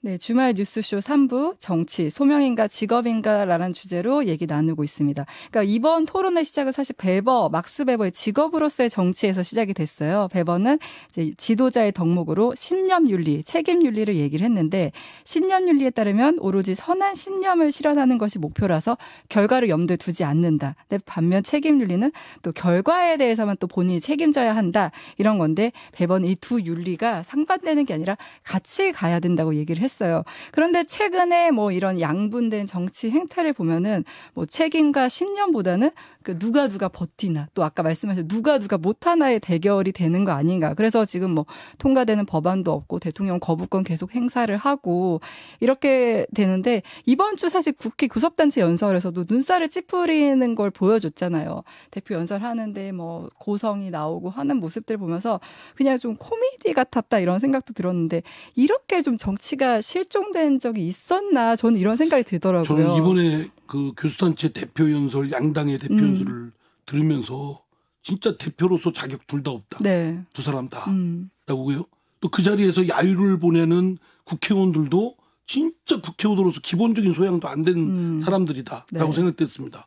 네, 주말 뉴스쇼 3부 정치 소명인가 직업인가라는 주제로 얘기 나누고 있습니다. 그러니까 이번 토론의 시작은 사실 베버 막스 베버의 직업으로서의 정치에서 시작이 됐어요. 베버는 이제 지도자의 덕목으로 신념 윤리, 책임 윤리를 얘기를 했는데 신념 윤리에 따르면 오로지 선한 신념을 실현하는 것이 목표라서 결과를 염두에 두지 않는다. 근데 반면 책임 윤리는 또 결과에 대해서만 또 본인이 책임져야 한다. 이런 건데 베버는 이 두 윤리가 상반되는 게 아니라 같이 가야 된다고 얘기를 했어요. 했어요. 그런데 최근에 뭐 이런 양분된 정치 행태를 보면은 뭐 책임과 신념보다는 그 누가 누가 버티나 또 아까 말씀하신 누가 누가 못하나의 대결이 되는 거 아닌가. 그래서 지금 뭐 통과되는 법안도 없고 대통령 거부권 계속 행사를 하고 이렇게 되는데 이번 주 사실 국회 교섭단체 연설에서도 눈살을 찌푸리는 걸 보여줬잖아요. 대표 연설하는데 뭐 고성이 나오고 하는 모습들 보면서 그냥 좀 코미디 같았다 이런 생각도 들었는데 이렇게 좀 정치가 실종된 적이 있었나 저는 이런 생각이 들더라고요. 저는 이번에 그 교수단체 대표 연설, 양당의 대표 음. 연설을 들으면서 진짜 대표로서 자격 둘 다 없다. 네. 두 사람 다. 음. 라고요. 또 그 자리에서 야유를 보내는 국회의원들도 진짜 국회의원으로서 기본적인 소양도 안된 음. 사람들이다라고 네. 생각됐습니다.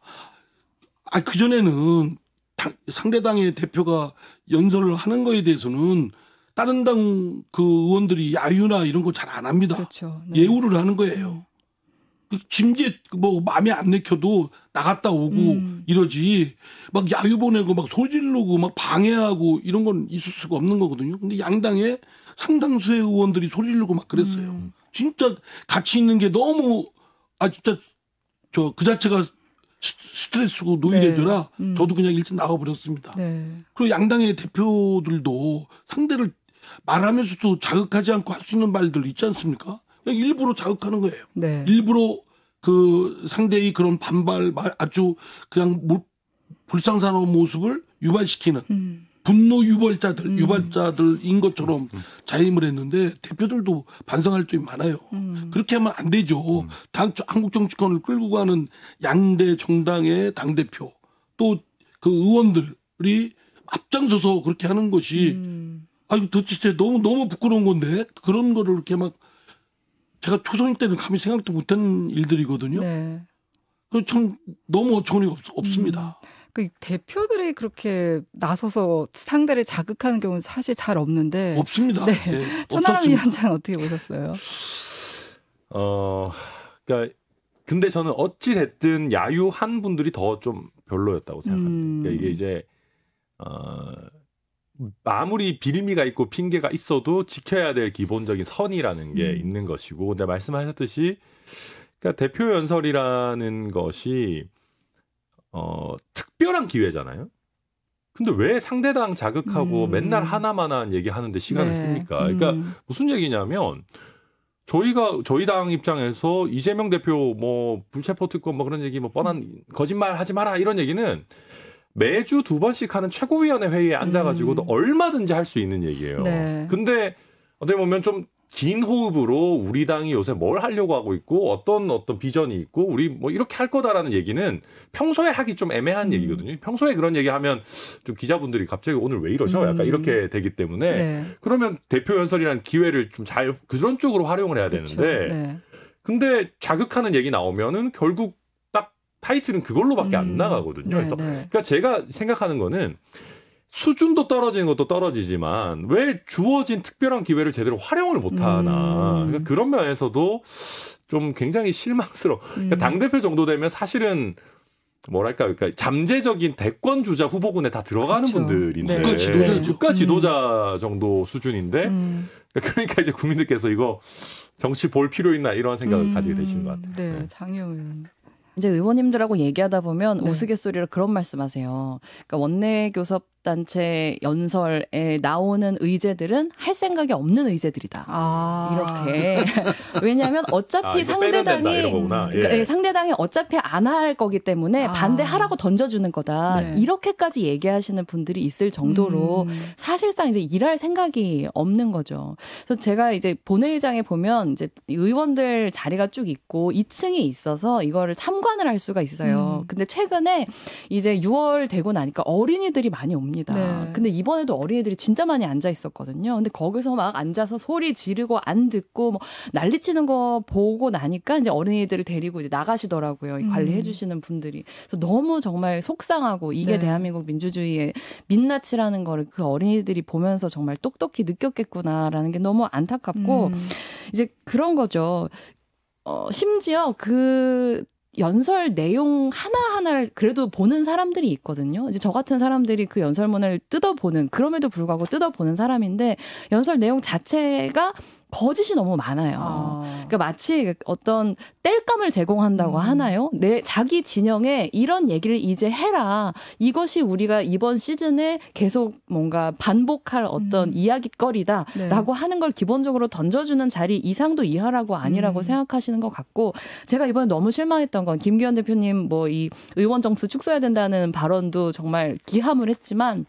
아, 그전에는 당, 상대당의 대표가 연설을 하는 거에 대해서는 다른 당 그 의원들이 야유나 이런 거 잘 안 합니다. 그렇죠. 네. 예우를 하는 거예요. 음. 그 김제 뭐 마음에 안 내켜도 나갔다 오고 음. 이러지 막 야유 보내고 막 소질르고 막 방해하고 이런 건 있을 수가 없는 거거든요. 근데 양당의 상당수의 의원들이 소질르고 막 그랬어요. 음. 진짜 같이 있는 게 너무 아 진짜 저 그 자체가 스트레스고 노이래져라 네. 음. 저도 그냥 일찍 나가버렸습니다. 네. 그리고 양당의 대표들도 상대를 말하면서도 자극하지 않고 할 수 있는 말들 있지 않습니까? 그냥 일부러 자극하는 거예요. 네. 일부러 그 상대의 그런 반발 아주 그냥 불상사나운 모습을 유발시키는 음. 분노 유발자들 음. 유발자들인 것처럼 음. 자임을 했는데 대표들도 반성할 점이 많아요. 음. 그렇게 하면 안 되죠. 음. 당 한국 정치권을 끌고 가는 양대 정당의 당 대표 또 그 의원들이 앞장서서 그렇게 하는 것이 음. 아유 도대체 너무 너무 부끄러운 건데 그런 거를 이렇게 막 제가 초성일 때는 감히 생각도 못한 일들이거든요. 네. 그 참 너무 어처구니 없, 습니다그 음. 대표들이 그렇게 나서서 상대를 자극하는 경우는 사실 잘 없는데 없습니다. 네. 네. 천하람 위원장 어떻게 보셨어요? 어, 그니까 근데 저는 어찌 됐든 야유한 분들이 더 좀 별로였다고 생각합니다. 음. 그러니까 이게 이제 어. 아무리 빌미가 있고 핑계가 있어도 지켜야 될 기본적인 선이라는 게 음. 있는 것이고 근데 말씀하셨듯이 그러니까 대표 연설이라는 것이 어 특별한 기회잖아요. 근데 왜 상대당 자극하고 음. 맨날 하나만한 얘기하는데 시간을 네. 씁니까? 그러니까 음. 무슨 얘기냐면 저희가 저희 당 입장에서 이재명 대표 뭐 불체포 특권 뭐 그런 얘기 뭐 뻔한 음. 거짓말 하지 마라 이런 얘기는 매주 두 번씩 하는 최고위원회 회의에 앉아가지고도 음. 얼마든지 할 수 있는 얘기예요. 네. 근데 어떻게 보면 좀 긴 호흡으로 우리 당이 요새 뭘 하려고 하고 있고 어떤 어떤 비전이 있고 우리 뭐 이렇게 할 거다라는 얘기는 평소에 하기 좀 애매한 음. 얘기거든요. 평소에 그런 얘기 하면 좀 기자분들이 갑자기 오늘 왜 이러셔? 약간 음. 이렇게 되기 때문에 네. 그러면 대표 연설이라는 기회를 좀 잘 그런 쪽으로 활용을 해야 그렇죠. 되는데 네. 근데 자극하는 얘기 나오면은 결국 타이틀은 그걸로밖에 음. 안 나가거든요. 그래서 네, 네. 그러니까 제가 생각하는 거는 수준도 떨어지는 것도 떨어지지만 왜 주어진 특별한 기회를 제대로 활용을 못하나 음. 그러니까 그런 면에서도 좀 굉장히 실망스러워. 그러니까 음. 그러니까 당 대표 정도 되면 사실은 뭐랄까 그니까 잠재적인 대권 주자 후보군에 다 들어가는 그렇죠. 분들인데 네. 국가 지도자, 네. 국가 음. 지도자 음. 정도 수준인데 음. 그러니까, 그러니까 이제 국민들께서 이거 정치 볼 필요 있나 이런 생각을 음. 가지게 되시는 것 같아요. 네, 네. 장애 의원. 이제 의원님들하고 얘기하다 보면 네. 우스갯소리로 그런 말씀하세요. 그러니까 원내 교섭 단체 연설에 나오는 의제들은 할 생각이 없는 의제들이다. 아. 이렇게 왜냐하면 어차피 아, 상대당이 그러니까 예. 예, 상대당이 어차피 안 할 거기 때문에 아. 반대하라고 던져주는 거다. 네. 이렇게까지 얘기하시는 분들이 있을 정도로 음. 사실상 이제 일할 생각이 없는 거죠. 그래서 제가 이제 본회의장에 보면 이제 의원들 자리가 쭉 있고 2층이 있어서 이거를 참관을 할 수가 있어요. 음. 근데 최근에 이제 6월 되고 나니까 어린이들이 많이 없는 겁니다. 네. 근데 이번에도 어린이들이 진짜 많이 앉아 있었거든요. 근데 거기서 막 앉아서 소리 지르고 안 듣고 뭐 난리 치는 거 보고 나니까 이제 어린이들을 데리고 이제 나가시더라고요. 음. 관리해 주시는 분들이. 그래서 너무 정말 속상하고 이게 네. 대한민국 민주주의의 민낯이라는 거를 그 어린이들이 보면서 정말 똑똑히 느꼈겠구나라는 게 너무 안타깝고 음. 이제 그런 거죠. 어, 심지어 그 연설 내용 하나하나를 그래도 보는 사람들이 있거든요. 이제 저 같은 사람들이 그 연설문을 뜯어보는, 그럼에도 불구하고 뜯어보는 사람인데, 연설 내용 자체가 거짓이 너무 많아요. 아. 그러니까 마치 그 어떤 뗄감을 제공한다고 음. 하나요? 내 자기 진영에 이런 얘기를 이제 해라. 이것이 우리가 이번 시즌에 계속 뭔가 반복할 어떤 음. 이야기거리다라고 네. 하는 걸 기본적으로 던져주는 자리 이상도 이하라고 아니라고 음. 생각하시는 것 같고 제가 이번에 너무 실망했던 건 김기현 대표님 뭐 이 의원 정수 축소해야 된다는 발언도 정말 기함을 했지만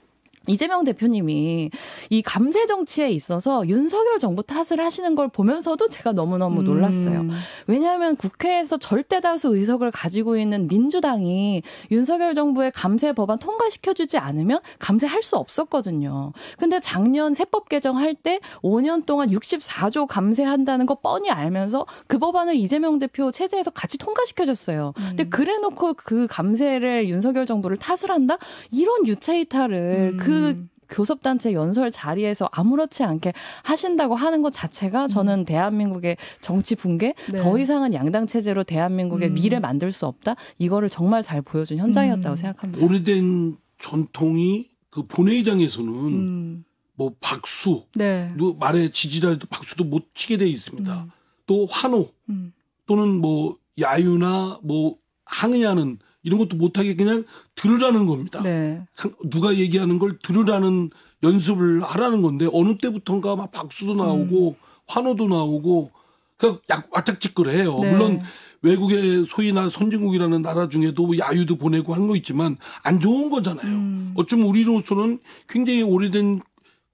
이재명 대표님이 이 감세 정치에 있어서 윤석열 정부 탓을 하시는 걸 보면서도 제가 너무너무 음. 놀랐어요. 왜냐하면 국회에서 절대 다수 의석을 가지고 있는 민주당이 윤석열 정부의 감세 법안 통과시켜주지 않으면 감세할 수 없었거든요. 근데 작년 세법 개정할 때 5년 동안 64조 감세한다는 거 뻔히 알면서 그 법안을 이재명 대표 체제에서 같이 통과시켜줬어요. 음. 근데 그래놓고 그 감세를 윤석열 정부를 탓을 한다? 이런 유체이탈을 음. 그그 음. 교섭단체 연설 자리에서 아무렇지 않게 하신다고 하는 것 자체가 음. 저는 음. 대한민국의 정치 붕괴 네. 더 이상은 양당 체제로 대한민국의 음. 미래 만들 수 없다 이거를 정말 잘 보여준 현장이었다고 음. 생각합니다. 오래된 전통이 그 본회의장에서는 음. 뭐 박수, 네. 말에 지지자도 박수도 못 치게 돼 있습니다. 또 환호 또는 뭐 야유나 뭐 항의하는 이런 것도 못하게 그냥 들으라는 겁니다. 네. 누가 얘기하는 걸 들으라는 연습을 하라는 건데 어느 때부턴가 막 박수도 나오고 음. 환호도 나오고 그냥 와탁지껄해요. 네. 물론 외국의 소위나 선진국이라는 나라 중에도 뭐 야유도 보내고 한 거 있지만 안 좋은 거잖아요. 음. 어쩌면 우리로서는 굉장히 오래된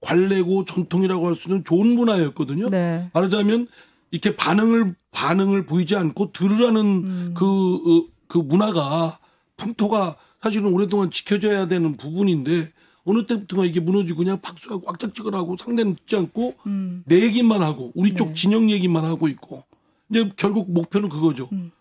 관례고 전통이라고 할 수 있는 좋은 문화였거든요. 네. 말하자면 이렇게 반응을 반응을 보이지 않고 들으라는 그그 음. 어, 그 문화가 풍토가 사실은 오랫동안 지켜져야 되는 부분인데 어느 때부터가 이게 무너지고 그냥 박수하고 왁짝지을 하고 상대는 듣지 않고 음. 내 얘기만 하고 우리 네. 쪽 진영 얘기만 하고 있고 이제 결국 목표는 그거죠. 음.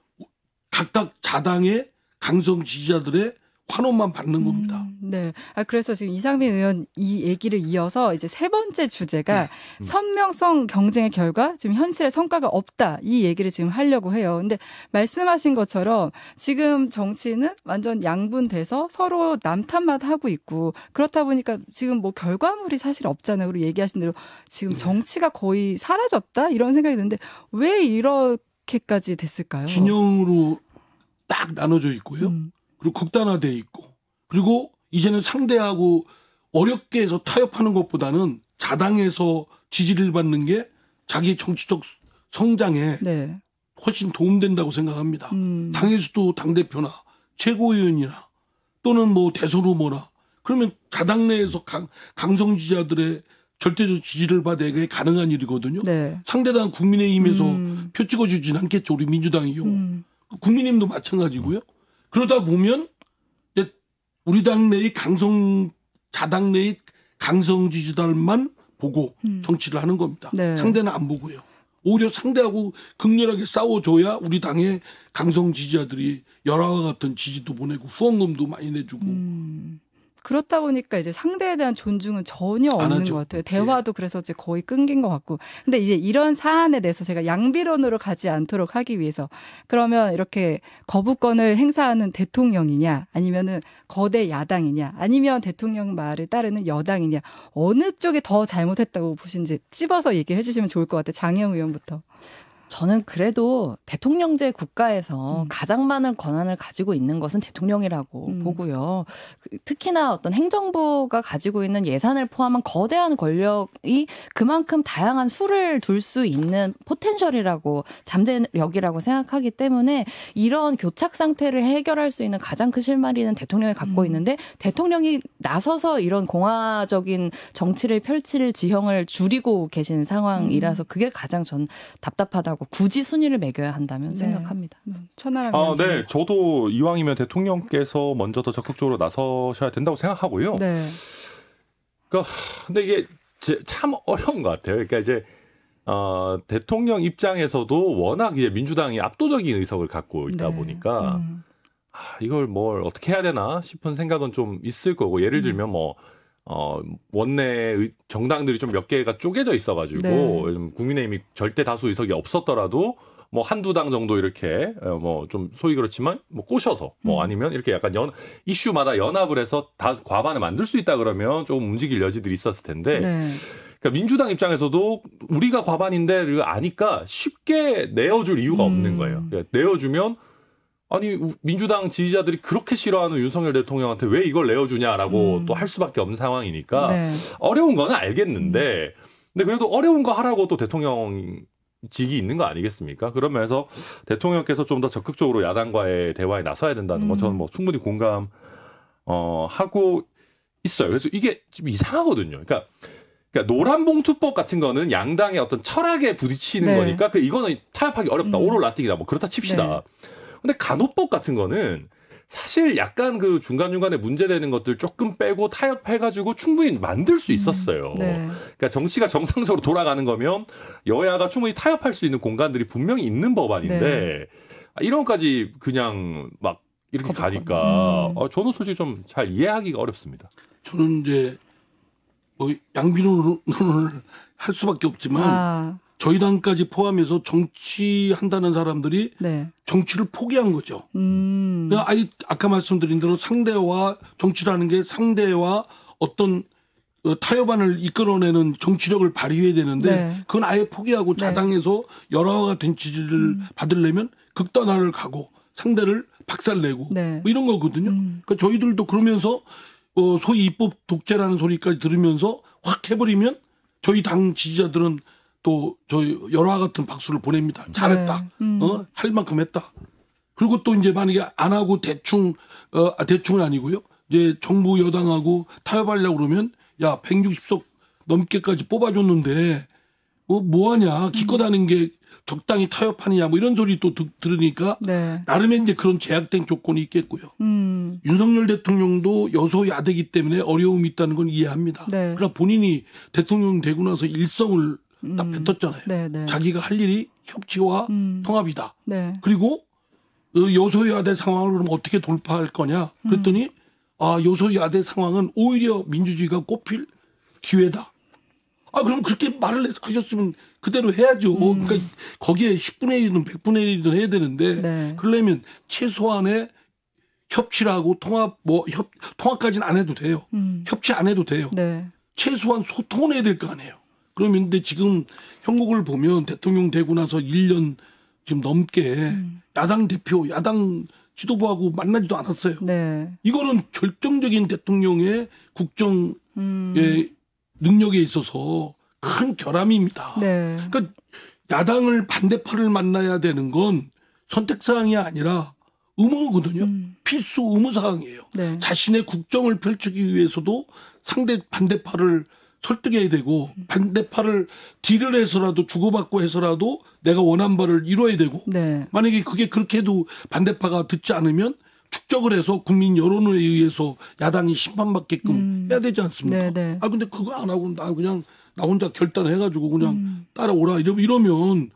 각각 자당의 강성 지지자들의 환원만 받는 겁니다. 음, 네. 아, 그래서 지금 이상민 의원 이 얘기를 이어서 이제 세 번째 주제가 네. 음. 선명성 경쟁의 결과 지금 현실의 성과가 없다 이 얘기를 지금 하려고 해요. 근데 말씀하신 것처럼 지금 정치는 완전 양분돼서 서로 남탓만 하고 있고 그렇다 보니까 지금 뭐 결과물이 사실 없잖아요. 그리고 얘기하신 대로 지금 네. 정치가 거의 사라졌다 이런 생각이 드는데 왜 이렇게까지 됐을까요? 진영으로 딱 나눠져 있고요. 음. 그리고 극단화돼 있고 그리고 이제는 상대하고 어렵게 해서 타협하는 것보다는 자당에서 지지를 받는 게 자기 정치적 성장에 네. 훨씬 도움된다고 생각합니다. 음. 당에서도 당대표나 최고위원이나 또는 뭐 대소로뭐나 그러면 자당 내에서 강, 강성 지지자들의 절대적 지지를 받아야 그게 가능한 일이거든요. 네. 상대당 국민의힘에서 음. 표 찍어주진 않겠죠. 우리 민주당이 경우. 음. 국민의힘도 마찬가지고요. 그러다 보면 우리 당내의 강성 자당 내의 강성지지단만 보고 음. 정치를 하는 겁니다. 네. 상대는 안 보고요. 오히려 상대하고 극렬하게 싸워줘야 우리 당의 강성 지지자들이 열화와 같은 지지도 보내고 후원금도 많이 내주고 음. 그렇다 보니까 이제 상대에 대한 존중은 전혀 없는 것 같아요. 대화도 예. 그래서 이제 거의 끊긴 것 같고. 근데 이제 이런 사안에 대해서 제가 양비론으로 가지 않도록 하기 위해서 그러면 이렇게 거부권을 행사하는 대통령이냐 아니면은 거대 야당이냐 아니면 대통령 말을 따르는 여당이냐 어느 쪽이 더 잘못했다고 보신지 찝어서 얘기해 주시면 좋을 것 같아요. 장영 의원부터. 저는 그래도 대통령제 국가에서 음. 가장 많은 권한을 가지고 있는 것은 대통령이라고 음. 보고요. 그 특히나 어떤 행정부가 가지고 있는 예산을 포함한 거대한 권력이 그만큼 다양한 수를 둘 수 있는 포텐셜이라고 잠재력이라고 생각하기 때문에 이런 교착 상태를 해결할 수 있는 가장 큰 실마리는 대통령이 갖고 음. 있는데 대통령이 나서서 이런 공화적인 정치를 펼칠 지형을 줄이고 계신 상황이라서 음. 그게 가장 전 답답하다고 하고 굳이 순위를 매겨야 한다면 네. 생각합니다. 음, 천하람 아, 네. 저도 이왕이면 대통령께서 먼저 더 적극적으로 나서셔야 된다고 생각하고요. 네. 그러니까 근데 이게 제, 참 어려운 것 같아요. 그러니까 이제 어, 대통령 입장에서도 워낙 이제 민주당이 압도적인 의석을 갖고 있다 네. 보니까 음. 아, 이걸 뭘 어떻게 해야 되나 싶은 생각은 좀 있을 거고 예를 음. 들면 음. 뭐 어, 원내 정당들이 좀 몇 개가 쪼개져 있어가지고 네. 요 국민의힘이 절대 다수 의석이 없었더라도 뭐 한두 당 정도 이렇게 어, 뭐좀 소위 그렇지만 뭐 꼬셔서 뭐 음. 아니면 이렇게 약간 연 이슈마다 연합을 해서 다 과반을 만들 수 있다 그러면 조금 움직일 여지들이 있었을 텐데 네. 그러니까 민주당 입장에서도 우리가 과반인데를 아니까 쉽게 내어줄 이유가 없는 음. 거예요. 그러니까 내어주면 아니 민주당 지지자들이 그렇게 싫어하는 윤석열 대통령한테 왜 이걸 내어주냐라고 음. 또할 수밖에 없는 상황이니까 네. 어려운 거는 알겠는데 음. 근데 그래도 어려운 거 하라고 또 대통령 직이 있는 거 아니겠습니까? 그러면서 대통령께서 좀 더 적극적으로 야당과의 대화에 나서야 된다는 거 음. 저는 뭐 충분히 공감 어 하고 있어요. 그래서 이게 좀 이상하거든요. 그러니까 그러니까 노란 봉투법 같은 거는 양당의 어떤 철학에 부딪히는 네. 거니까 그 이거는 타협하기 어렵다. 음. 오롤라띵이다. 뭐 그렇다 칩시다. 네. 근데 간호법 같은 거는 사실 약간 그 중간중간에 문제되는 것들 조금 빼고 타협해가지고 충분히 만들 수 음. 있었어요. 음, 네. 그러니까 정치가 정상적으로 돌아가는 거면 여야가 충분히 타협할 수 있는 공간들이 분명히 있는 법안인데 네. 이런 것까지 그냥 막 이렇게 가니까 음. 어, 저는 솔직히 좀 잘 이해하기가 어렵습니다. 저는 이제 뭐 양비론을 할 수밖에 없지만 아. 저희 당까지 포함해서 정치한다는 사람들이 네. 정치를 포기한 거죠. 음. 그러니까 아예 아까 말씀드린 대로 상대와 정치라는 게 상대와 어떤 어, 타협안을 이끌어내는 정치력을 발휘해야 되는데 네. 그건 아예 포기하고 네. 자당에서 열화가 된 지지를 음. 받으려면 극단화를 가고 상대를 박살내고 네. 뭐 이런 거거든요. 음. 그러니까 저희들도 그러면서 어, 소위 입법 독재라는 소리까지 들으면서 확 해버리면 저희 당 지지자들은 또 저희 열화 같은 박수를 보냅니다. 음. 잘했다. 네. 음. 어? 할 만큼 했다. 그리고 또 이제 만약에 안 하고 대충 어 아, 대충은 아니고요. 이제 정부 여당하고 타협하려고 그러면 야 160석 넘게까지 뽑아줬는데 어, 뭐, 뭐하냐 기껏 하는 게 적당히 타협하느냐 뭐 이런 소리 또 듣, 들으니까 네. 나름의 이제 그런 제약된 조건이 있겠고요. 음. 윤석열 대통령도 여소야대기 때문에 어려움이 있다는 건 이해합니다. 네. 그러나 본인이 대통령 되고 나서 일성을 딱 음. 붙었잖아요. 네네. 자기가 할 일이 협치와 음. 통합이다. 네. 그리고 어, 요소야대 상황을 그럼 어떻게 돌파할 거냐 그랬더니 음. 아 요소야대 상황은 오히려 민주주의가 꽃필 기회다. 아 그럼 그렇게 말을 하셨으면 그대로 해야죠. 음. 그러니까 거기에 10분의 1이든 100분의 1이든 해야 되는데 네. 그러려면 최소한의 협치라고 통합 뭐협 통합까지는 안 해도 돼요. 음. 협치 안 해도 돼요. 네. 최소한 소통을 해야 될 거 아니에요. 그런데 지금 형국을 보면 대통령 되고 나서 1년 지금 넘게 음. 야당 대표, 야당 지도부하고 만나지도 않았어요. 네. 이거는 결정적인 대통령의 국정의 음. 능력에 있어서 큰 결함입니다. 네. 그러니까 야당을 반대파를 만나야 되는 건 선택사항이 아니라 의무거든요. 음. 필수 의무사항이에요. 네. 자신의 국정을 펼치기 위해서도 상대 반대파를 설득해야 되고 반대파를 딜을 해서라도 주고받고 해서라도 내가 원한 바를 이뤄야 되고 네. 만약에 그게 그렇게 해도 반대파가 듣지 않으면 축적을 해서 국민 여론에 의해서 야당이 심판받게끔 음. 해야 되지 않습니까? 네네. 네. 아 근데 그거 안 하고 나 그냥 나 혼자 결단해가지고 그냥 음. 따라오라 이러면,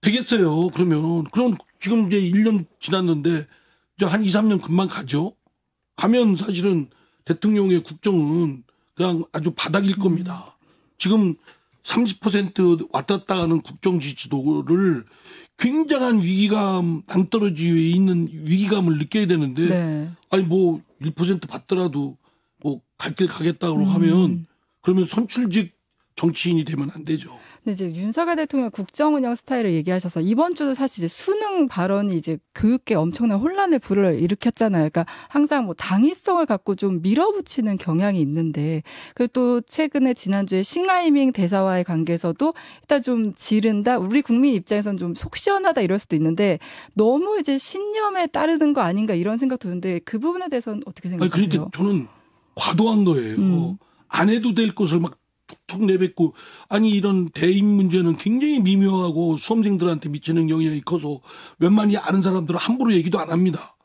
되겠어요. 그러면 그럼 지금 이제 1년 지났는데 이제 한 2, 3년 금방 가죠. 가면 사실은 대통령의 국정은 그냥 아주 바닥일 겁니다. 지금 30% 왔다 갔다 하는 국정 지지도를 굉장한 위기감, 낭떠러지에 있는 위기감을 느껴야 되는데, 네. 아니, 뭐, 1% 받더라도 뭐, 갈길 가겠다고 음. 하면, 그러면 선출직 정치인이 되면 안 되죠. 근데 이제 윤석열 대통령 국정 운영 스타일을 얘기하셔서 이번 주도 사실 이제 수능 발언이 이제 교육계 엄청난 혼란을 불을 일으켰잖아요. 그러니까 항상 뭐 당위성을 갖고 좀 밀어붙이는 경향이 있는데 그리고 또 최근에 지난주에 싱하이밍 대사와의 관계에서도 일단 좀 지른다. 우리 국민 입장에선 좀속 시원하다 이럴 수도 있는데 너무 이제 신념에 따르는 거 아닌가 이런 생각 드는데 그 부분에 대해서는 어떻게 생각하세요? 아니, 그러니까 저는 과도한 거예요. 음. 어, 안 해도 될 것을 막툭 내뱉고 아니 이런 대입 문제는 굉장히 미묘하고 수험생들한테 미치는 영향이 커서 웬만히 아는 사람들은 함부로 얘기도 안 합니다.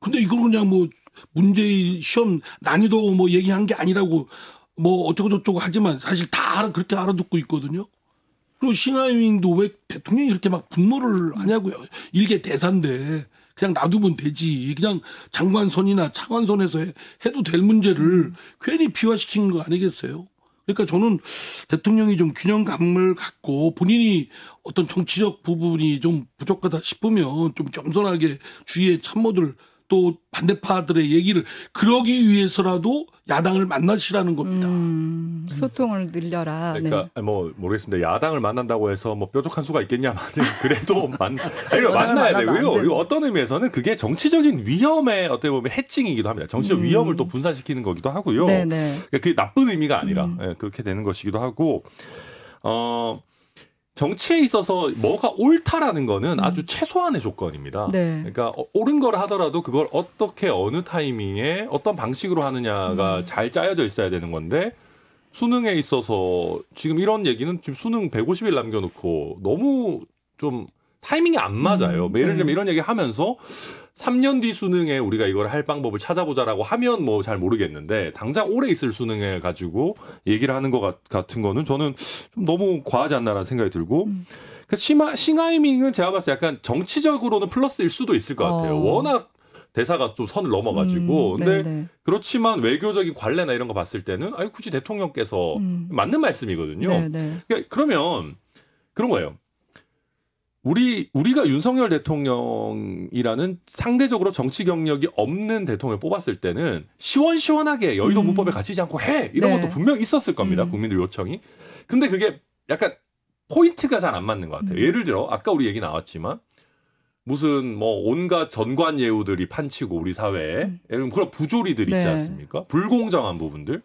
근데 이걸 그냥 뭐 문제의 시험 난이도 뭐 얘기한 게 아니라고 뭐 어쩌고저쩌고 하지만 사실 다 그렇게 알아듣고 있거든요. 그리고 싱하이밍도 왜 대통령이 이렇게 막 분노를 하냐고요. 일개 대사인데 그냥 놔두면 되지. 그냥 장관선이나 차관선에서 해, 도될 문제를 음. 괜히 비화시킨 거 아니겠어요? 그러니까 저는 대통령이 좀 균형감을 갖고 본인이 어떤 정치적 부분이 좀 부족하다 싶으면 좀 겸손하게 주위의 참모들 또 반대파들의 얘기를 그러기 위해서라도 야당을 만나시라는 겁니다. 음, 소통을 늘려라. 그러니까 네. 뭐 모르겠습니다. 야당을 만난다고 해서 뭐 뾰족한 수가 있겠냐만 그래도 만 아니 만나야 되고요. 어떤 의미에서는 그게 정치적인 위험에 어떻게 보면 해칭이기도 합니다. 정치적 음. 위험을 또 분산시키는 거기도 하고요. 네네. 그 그러니까 그게 나쁜 의미가 아니라 음. 네, 그렇게 되는 것이기도 하고 어. 정치에 있어서 뭐가 옳다라는 거는 아주 음. 최소한의 조건입니다. 네. 그러니까 어, 옳은 걸 하더라도 그걸 어떻게 어느 타이밍에 어떤 방식으로 하느냐가 음. 잘 짜여져 있어야 되는 건데 수능에 있어서 지금 이런 얘기는 지금 수능 150일 남겨놓고 너무 좀 타이밍이 안 맞아요. 음, 뭐 예를 네. 들면 네. 이런 얘기 하면서 3년 뒤 수능에 우리가 이걸 할 방법을 찾아보자라고 하면 뭐 잘 모르겠는데 당장 올해 있을 수능에 가지고 얘기를 하는 것 같, 같은 거는 저는 좀 너무 과하지 않나라는 생각이 들고 음. 그 심하, 싱하이밍은 제가 봤을 때 약간 정치적으로는 플러스일 수도 있을 것 같아요. 어. 워낙 대사가 좀 선을 넘어가지고. 음, 근데 네네. 네. 그렇지만 외교적인 관례나 이런 거 봤을 때는 아유 굳이 대통령께서 음. 맞는 말씀이거든요. 네, 네. 그러니까 그러면 그런 거예요. 우리 우리가 윤석열 대통령이라는 상대적으로 정치 경력이 없는 대통령 을 뽑았을 때는 시원시원하게 여의도 음. 문법에 갇히지 않고 해 이런 네. 것도 분명 있었을 겁니다 음. 국민들 요청이 근데 그게 약간 포인트가 잘 안 맞는 것 같아요 음. 예를 들어 아까 우리 얘기 나왔지만 무슨 뭐 온갖 전관 예우들이 판치고 우리 사회에 예 그런 부조리들 있지 네. 않습니까 불공정한 부분들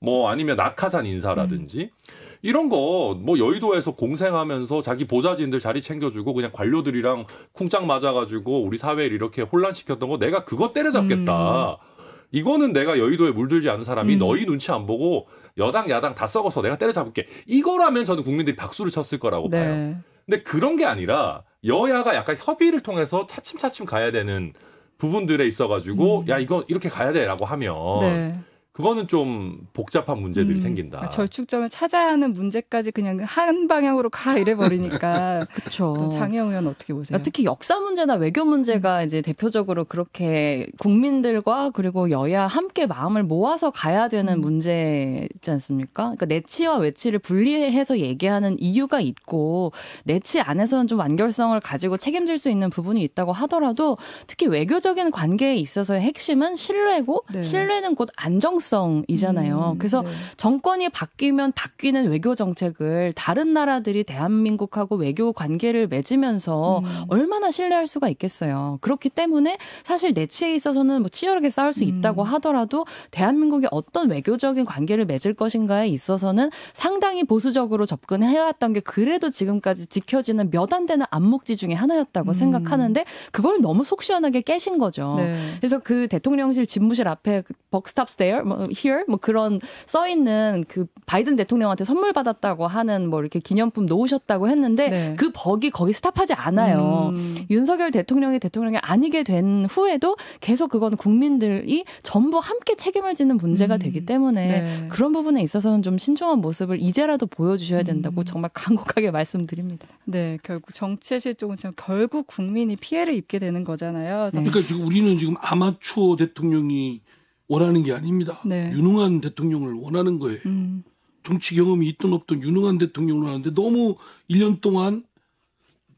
뭐 아니면 낙하산 인사라든지 음. 이런 거 뭐 여의도에서 공생하면서 자기 보좌진들 자리 챙겨주고 그냥 관료들이랑 쿵짝 맞아가지고 우리 사회를 이렇게 혼란시켰던 거 내가 그거 때려잡겠다. 음. 이거는 내가 여의도에 물들지 않은 사람이 음. 너희 눈치 안 보고 여당 야당 다 썩어서 내가 때려잡을게. 이거라면 저는 국민들이 박수를 쳤을 거라고 네. 봐요. 근데 그런 게 아니라 여야가 약간 협의를 통해서 차츰차츰 가야 되는 부분들에 있어가지고 음. 야 이거 이렇게 가야 돼라고 하면. 네. 그거는 좀 복잡한 문제들이 음, 생긴다. 절충점을 아, 찾아야 하는 문제까지 그냥 한 방향으로 가 이래 버리니까. 그렇죠. 장혜영 의원 어떻게 보세요? 특히 역사 문제나 외교 문제가 음. 이제 대표적으로 그렇게 국민들과 그리고 여야 함께 마음을 모아서 가야 되는 음. 문제지 않습니까? 그러니까 내치와 외치를 분리해서 얘기하는 이유가 있고 내치 안에서는 좀 완결성을 가지고 책임질 수 있는 부분이 있다고 하더라도 특히 외교적인 관계에 있어서의 핵심은 신뢰고 네. 신뢰는 곧 안정 유동성이잖아요. 음, 그래서 네. 정권이 바뀌면 바뀌는 외교 정책을 다른 나라들이 대한민국하고 외교 관계를 맺으면서 음. 얼마나 신뢰할 수가 있겠어요. 그렇기 때문에 사실 내치에 있어서는 뭐 치열하게 싸울 수 있다고 음. 하더라도 대한민국이 어떤 외교적인 관계를 맺을 것인가에 있어서는 상당히 보수적으로 접근해왔던 게 그래도 지금까지 지켜지는 몇 안 되는 안목지 중에 하나였다고 음. 생각하는데 그걸 너무 속시원하게 깨신 거죠. 네. 그래서 그 대통령실 집무실 앞에 벅스탑 그 스테어 f 뭐, r here 뭐 그런 써 있는 그 바이든 대통령한테 선물 받았다고 하는 뭐 이렇게 기념품 놓으셨다고 했는데 네. 그버이 거기 스탑하지 않아요. 음. 윤석열 대통령이 대통령이 아니게 된 후에도 계속 그건 국민들이 전부 함께 책임을 지는 문제가 음. 되기 때문에 네. 그런 부분에 있어서는 좀 신중한 모습을 이제라도 보여주셔야 된다고 음. 정말 간곡하게 말씀드립니다. 네, 결국 정치의 실종은 결국 국민이 피해를 입게 되는 거잖아요. 네. 그러니까 지금 우리는 지금 아마추어 대통령이 원하는 게 아닙니다. 네. 유능한 대통령을 원하는 거예요. 음. 정치 경험이 있든 없든 유능한 대통령을 하는데 너무 1년 동안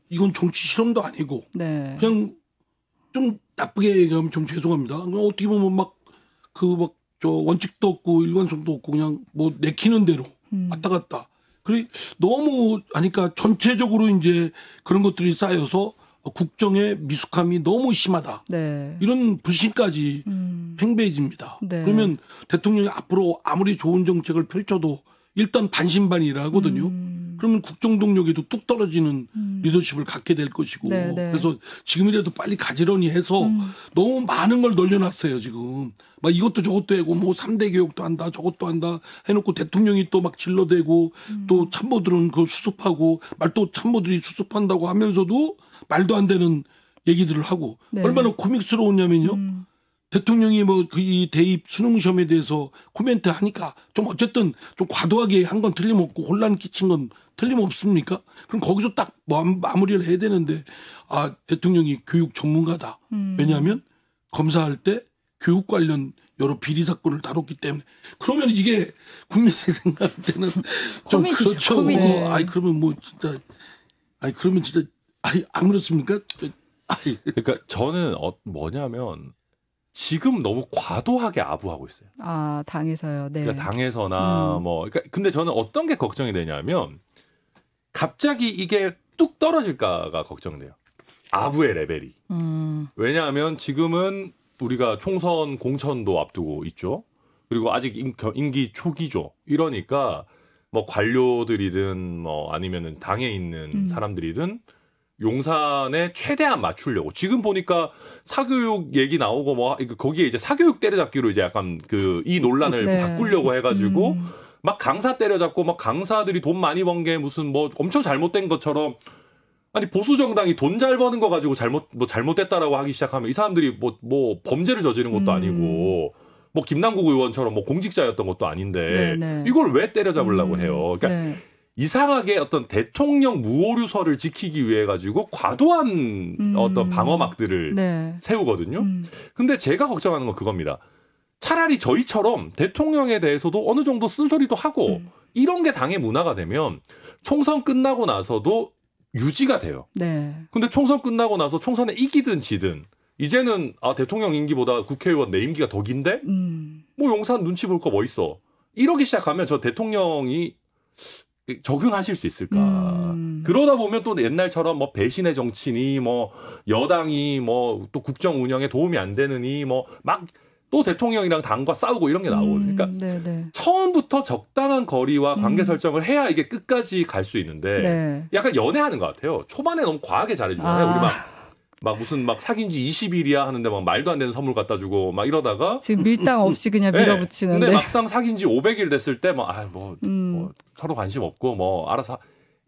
이건 정치 실험도 아니고 네. 그냥 좀 나쁘게 얘기하면 좀 죄송합니다. 어떻게 보면 막 그 막 저 원칙도 없고 일관성도 없고 그냥 뭐 내키는 대로 음. 왔다 갔다. 그리 너무 아니까 전체적으로 이제 그런 것들이 쌓여서 어, 국정의 미숙함이 너무 심하다. 네. 이런 불신까지 음. 팽배해집니다. 네. 그러면 대통령이 앞으로 아무리 좋은 정책을 펼쳐도 일단 반신반의라거든요. 음. 그러면 국정 동력에도 뚝 떨어지는 음. 리더십을 갖게 될 것이고 네, 네. 그래서 지금이라도 빨리 가지런히 해서 음. 너무 많은 걸 널려놨어요 지금 막 이것도 저것도 하고 뭐 3대 교육도 한다 저것도 한다 해놓고 대통령이 또 막 질러대고 음. 또 참모들은 그 수습하고 말 또 참모들이 수습한다고 하면서도 말도 안 되는 얘기들을 하고 네. 얼마나 코믹스러웠냐면요. 음. 대통령이 뭐 그 이 대입 수능 시험에 대해서 코멘트 하니까 좀 어쨌든 좀 과도하게 한 건 틀림없고 혼란 끼친 건 틀림없습니까? 그럼 거기서 딱 뭐 마무리를 해야 되는데 아 대통령이 교육 전문가다. 음. 왜냐하면 검사할 때 교육 관련 여러 비리 사건을 다뤘기 때문에 그러면 이게 국민의 생각할 때는 좀 그렇죠. 코미디. 어, 아이 그러면 뭐 진짜 아이 그러면 진짜 아니, 안 그렇습니까? 아니. 그러니까 저는 어, 뭐냐면 지금 너무 과도하게 아부하고 있어요. 아, 당에서요. 네. 그러니까 당에서나 음. 뭐 그러니까 근데 저는 어떤 게 걱정이 되냐면 갑자기 이게 뚝 떨어질까가 걱정돼요. 아부의 레벨이. 음. 왜냐하면 지금은 우리가 총선 공천도 앞두고 있죠. 그리고 아직 임, 임기 초기죠. 이러니까 뭐 관료들이든 뭐 아니면은 당에 있는 음. 사람들이든 용산에 최대한 맞추려고 지금 보니까 사교육 얘기 나오고 뭐 거기에 이제 사교육 때려잡기로 이제 약간 그 이 논란을 네. 바꾸려고 해가지고 음. 막 강사 때려잡고 막 강사들이 돈 많이 번 게 무슨 뭐 엄청 잘못된 것처럼 아니 보수 정당이 돈 잘 버는 거 가지고 잘못 뭐 잘못됐다라고 하기 시작하면 이 사람들이 뭐뭐 뭐 범죄를 저지른 것도 음. 아니고 음. 뭐 김남국 의원처럼 뭐 공직자였던 것도 아닌데 네네. 네. 이걸 왜 때려잡으려고 음. 해요? 그러니까. 네. 이상하게 어떤 대통령 무오류설을 지키기 위해 가지고 과도한 음. 어떤 방어막들을 네. 세우거든요. 음. 근데 제가 걱정하는 건 그겁니다. 차라리 저희처럼 대통령에 대해서도 어느 정도 쓴소리도 하고 음. 이런 게 당의 문화가 되면 총선 끝나고 나서도 유지가 돼요. 네. 근데 총선 끝나고 나서 총선에 이기든 지든 이제는 아 대통령 임기보다 국회의원 내 임기가 더 긴데 음. 뭐 용산 눈치 볼 거 뭐 있어 이러기 시작하면 저 대통령이 적응하실 수 있을까. 음. 그러다 보면 또 옛날처럼 뭐 배신의 정치니 뭐 여당이 뭐 또 국정 운영에 도움이 안 되느니 뭐 막 또 대통령이랑 당과 싸우고 이런 게 나오거든요. 음, 그러니까 네, 네. 처음부터 적당한 거리와 관계 음. 설정을 해야 이게 끝까지 갈 수 있는데 네. 약간 연애하는 것 같아요. 초반에 너무 과하게 잘해주잖아요. 아. 우리 막. 막 무슨 막 사귄 지 20일이야 하는데 막 말도 안 되는 선물 갖다 주고 막 이러다가 지금 밀당 없이 그냥 네. 밀어붙이는데 네. 근데 막상 사귄 지 500일 됐을 때 막아뭐 뭐, 뭐 서로 관심 없고 뭐 알아서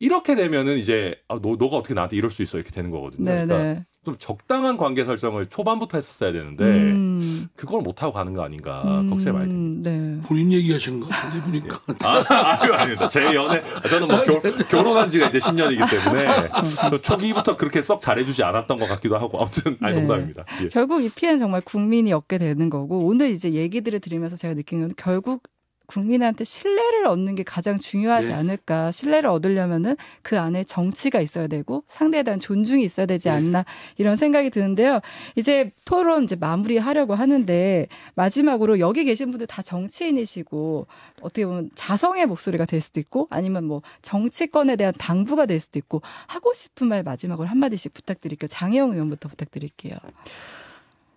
이렇게 되면은 이제 아, 너, 너가 어떻게 나한테 이럴 수 있어 이렇게 되는 거거든요. 네네. 그러니까 네. 좀 적당한 관계 설정을 초반부터 했었어야 되는데 음. 그걸 못 하고 가는 거 아닌가 음, 걱정이 많이 됩니다. 네. 본인 얘기하시는 것 같은데 보니까. 예. 아, 아유 아니다제 연애 아, 저는 뭐 겨, 결혼한 지가 이제 10년이기 때문에 초기부터 그렇게 썩 잘해주지 않았던 것 같기도 하고 아무튼 아니 네. 농담입니다. 예. 결국 이 피해는 정말 국민이 얻게 되는 거고 오늘 이제 얘기들을 들으면서 제가 느낀 건 결국 국민한테 신뢰를 얻는 게 가장 중요하지 예. 않을까. 신뢰를 얻으려면은 그 안에 정치가 있어야 되고 상대에 대한 존중이 있어야 되지 예. 않나 이런 생각이 드는데요. 이제 토론 이제 마무리하려고 하는데 마지막으로 여기 계신 분들 다 정치인이시고 어떻게 보면 자성의 목소리가 될 수도 있고 아니면 뭐 정치권에 대한 당부가 될 수도 있고 하고 싶은 말 마지막으로 한마디씩 부탁드릴게요. 장혜영 의원부터 부탁드릴게요.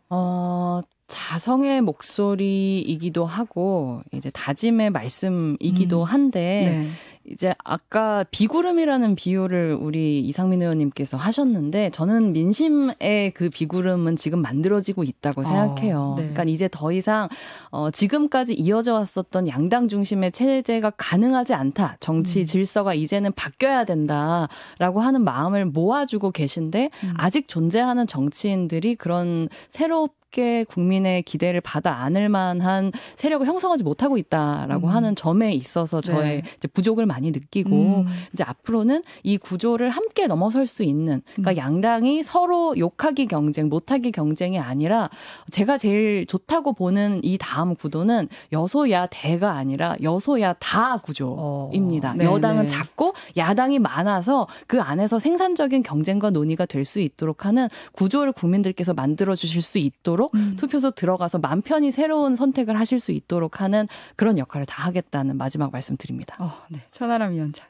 어, 자성의 목소리이기도 하고 이제 다짐의 말씀이기도 음. 한데 네. 이제 아까 비구름이라는 비유를 우리 이상민 의원님께서 하셨는데 저는 민심의 그 비구름은 지금 만들어지고 있다고 어, 생각해요. 아, 네. 그러니까 이제 더 이상 어 지금까지 이어져 왔었던 양당 중심의 체제가 가능하지 않다. 정치 음. 질서가 이제는 바뀌어야 된다라고 하는 마음을 모아주고 계신데 음. 아직 존재하는 정치인들이 그런 새롭 쉽게 국민의 기대를 받아 안을 만한 세력을 형성하지 못하고 있다라고 음. 하는 점에 있어서 네. 저의 네. 이제 부족을 많이 느끼고 음. 이제 앞으로는 이 구조를 함께 넘어설 수 있는 그러니까 음. 양당이 서로 욕하기 경쟁, 못하기 경쟁이 아니라 제가 제일 좋다고 보는 이 다음 구도는 여소야 대가 아니라 여소야 다 구조입니다. 어. 네, 여당은 네. 작고 야당이 많아서 그 안에서 생산적인 경쟁과 논의가 될 수 있도록 하는 구조를 국민들께서 만들어 주실 수 있도록 있도록 음. 투표소 들어가서 맘 편히 새로운 선택을 하실 수 있도록 하는 그런 역할을 다 하겠다는 마지막 말씀드립니다. 어, 네. 천하람 위원장.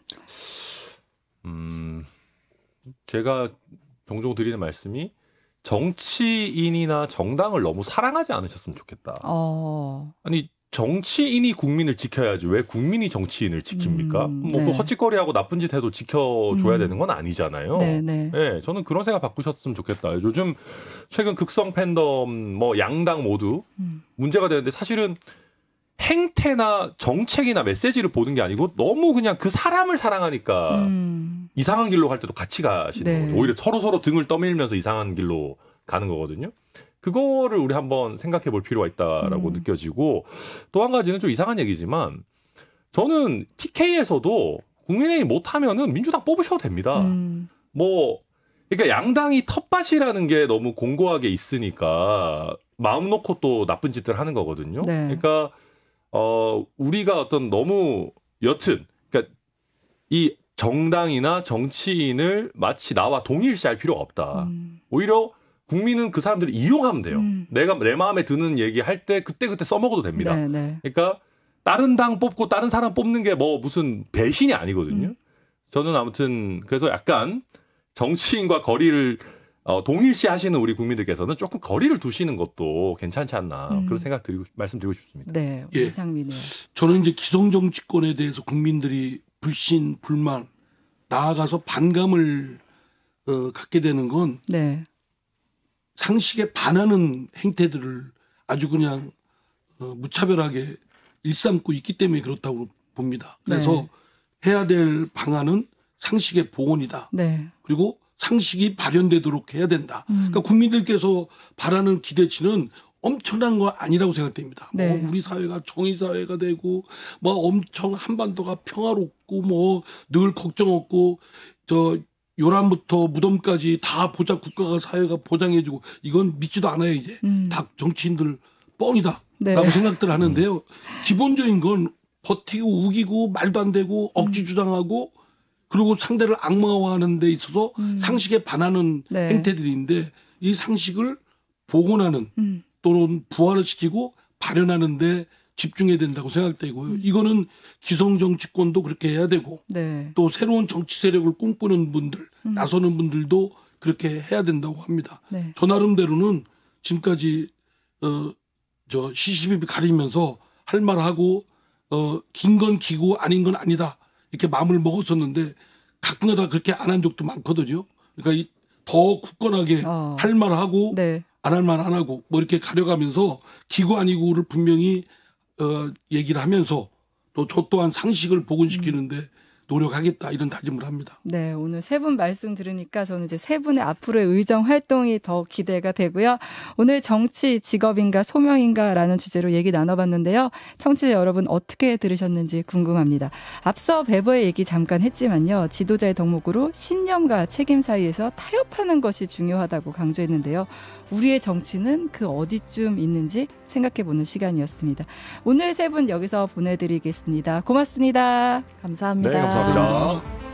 음, 제가 종종 드리는 말씀이 정치인이나 정당을 너무 사랑하지 않으셨으면 좋겠다. 어... 아니 정치인이 국민을 지켜야지 왜 국민이 정치인을 지킵니까? 음, 뭐 그 네. 뭐그 헛짓거리하고 나쁜 짓 해도 지켜줘야 음. 되는 건 아니잖아요. 네, 네. 네, 저는 그런 생각 바꾸셨으면 좋겠다. 요즘 최근 극성 팬덤 뭐 양당 모두 음. 문제가 되는데 사실은 행태나 정책이나 메시지를 보는 게 아니고 너무 그냥 그 사람을 사랑하니까 음. 이상한 길로 갈 때도 같이 가시는 네. 거예요. 오히려 서로 서로 등을 떠밀면서 이상한 길로 가는 거거든요. 그거를 우리 한번 생각해 볼 필요가 있다라고 음. 느껴지고 또 한 가지는 좀 이상한 얘기지만 저는 TK에서도 국민의힘 못하면은 민주당 뽑으셔도 됩니다. 음. 뭐 그러니까 양당이 텃밭이라는 게 너무 공고하게 있으니까 마음 놓고 또 나쁜 짓들 하는 거거든요. 네. 그러니까 어 우리가 어떤 너무 여튼 그러니까 이 정당이나 정치인을 마치 나와 동일시할 필요가 없다. 음. 오히려 국민은 그 사람들을 이용하면 돼요. 음. 내가 내 마음에 드는 얘기 할 때 그때 그때 써먹어도 됩니다. 네네. 네. 그러니까 다른 당 뽑고 다른 사람 뽑는 게 뭐 무슨 배신이 아니거든요. 음. 저는 아무튼 그래서 약간 정치인과 거리를 어, 동일시하시는 우리 국민들께서는 조금 거리를 두시는 것도 괜찮지 않나 음. 그런 생각 드리고 말씀드리고 싶습니다. 네, 이상민이 예. 저는 이제 기성 정치권에 대해서 국민들이 불신, 불만 나아가서 반감을 어, 갖게 되는 건 네. 상식에 반하는 행태들을 아주 그냥 어, 무차별하게 일삼고 있기 때문에 그렇다고 봅니다. 네. 그래서 네. 해야 될 방안은 상식의 복원이다 네. 그리고 상식이 발현되도록 해야 된다. 음. 그러니까 국민들께서 바라는 기대치는 엄청난 거 아니라고 생각됩니다. 네. 뭐 우리 사회가 정의 사회가 되고 뭐 엄청 한반도가 평화롭고 뭐 늘 걱정 없고 저 요람부터 무덤까지 다 보장 국가가 사회가 보장해주고 이건 믿지도 않아요 이제 음. 다 정치인들 뻥이다라고 네. 생각들 하는데요. 기본적인 건 버티고 우기고 말도 안 되고 음. 억지 주장하고 그리고 상대를 악마화하는 데 있어서 음. 상식에 반하는 네. 행태들인데 이 상식을 복원하는 음. 또는 부활을 시키고 발현하는데 집중해야 된다고 생각되고요. 음. 이거는 기성 정치권도 그렇게 해야 되고 네. 또 새로운 정치 세력을 꿈꾸는 분들 음. 나서는 분들도 그렇게 해야 된다고 합니다. 네. 저 나름대로는 지금까지 어저 시시비비 가리면서 할 말하고 어긴 건기구 아닌 건 아니다 이렇게 마음을 먹었었는데 가끔가다 그렇게 안 한 적도 많거든요. 그러니까 이, 더 굳건하게 어. 할 말하고 네. 안할 말 안 하고 뭐 이렇게 가려가면서 기구 아니고를 분명히 어, 얘기를 하면서 또 저 또한 상식을 복원시키는데 노력하겠다 이런 다짐을 합니다. 네, 오늘 세 분 말씀 들으니까 저는 이제 세 분의 앞으로의 의정 활동이 더 기대가 되고요. 오늘 정치 직업인가 소명인가라는 주제로 얘기 나눠봤는데요. 청취자 여러분 어떻게 들으셨는지 궁금합니다. 앞서 베버의 얘기 잠깐 했지만요. 지도자의 덕목으로 신념과 책임 사이에서 타협하는 것이 중요하다고 강조했는데요. 우리의 정치는 그 어디쯤 있는지 생각해보는 시간이었습니다. 오늘 세 분 여기서 보내드리겠습니다. 고맙습니다. 감사합니다. 네, 감사합니다.